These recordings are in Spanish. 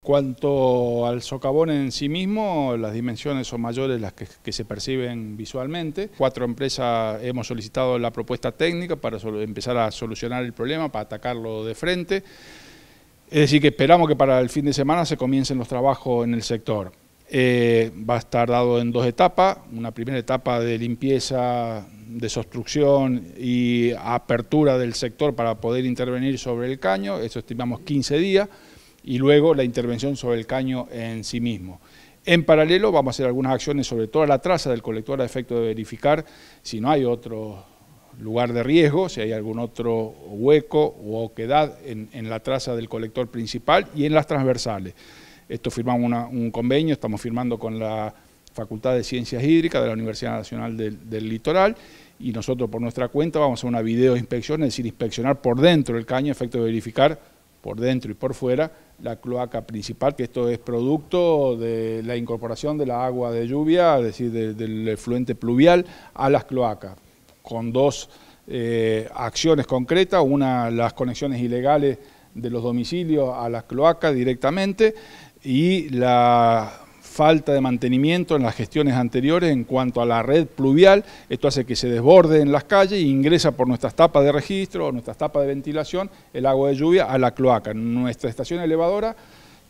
Cuanto al socavón en sí mismo, las dimensiones son mayores las que, se perciben visualmente. Cuatro empresas hemos solicitado la propuesta técnica para empezar a solucionar el problema, para atacarlo de frente. Es decir, que esperamos que para el fin de semana se comiencen los trabajos en el sector. Eh, va a estar dado en dos etapas, una primera etapa de limpieza, desobstrucción y apertura del sector para poder intervenir sobre el caño, eso estimamos 15 días y luego la intervención sobre el caño en sí mismo. En paralelo vamos a hacer algunas acciones sobre toda la traza del colector a efecto de verificar si no hay otro lugar de riesgo, si hay algún otro hueco o oquedad en, la traza del colector principal y en las transversales. Esto firmamos un convenio, estamos firmando con la Facultad de Ciencias Hídricas de la Universidad Nacional del, Litoral y nosotros por nuestra cuenta vamos a una videoinspección, es decir, inspeccionar por dentro el caño a efecto de verificar por dentro y por fuera la cloaca principal, que esto es producto de la incorporación de la agua de lluvia, es decir, del efluente pluvial, a las cloacas, con dos eh, acciones concretas, una las conexiones ilegales de los domicilios a las cloacas directamente y la falta de mantenimiento en las gestiones anteriores en cuanto a la red pluvial, esto hace que se desborde en las calles e ingresa por nuestras tapas de registro o nuestras tapas de ventilación el agua de lluvia a la cloaca. Nuestra estación elevadora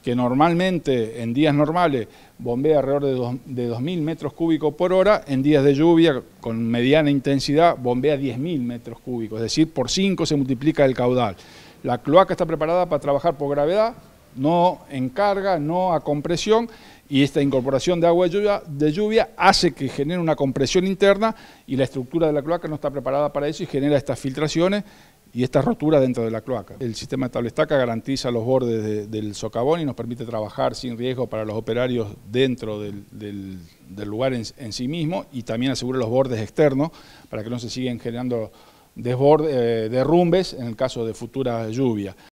que normalmente en días normales bombea alrededor de, de 2.000 metros cúbicos por hora, en días de lluvia con mediana intensidad bombea 10.000 metros cúbicos, es decir, por 5 se multiplica el caudal. La cloaca está preparada para trabajar por gravedad, no en carga, no a compresión, y esta incorporación de agua de lluvia, hace que genere una compresión interna y la estructura de la cloaca no está preparada para eso y genera estas filtraciones y estas roturas dentro de la cloaca. El sistema de tablestaca garantiza los bordes del socavón y nos permite trabajar sin riesgo para los operarios dentro del, lugar en, sí mismo y también asegura los bordes externos para que no se sigan generando eh, derrumbes en el caso de futura lluvia.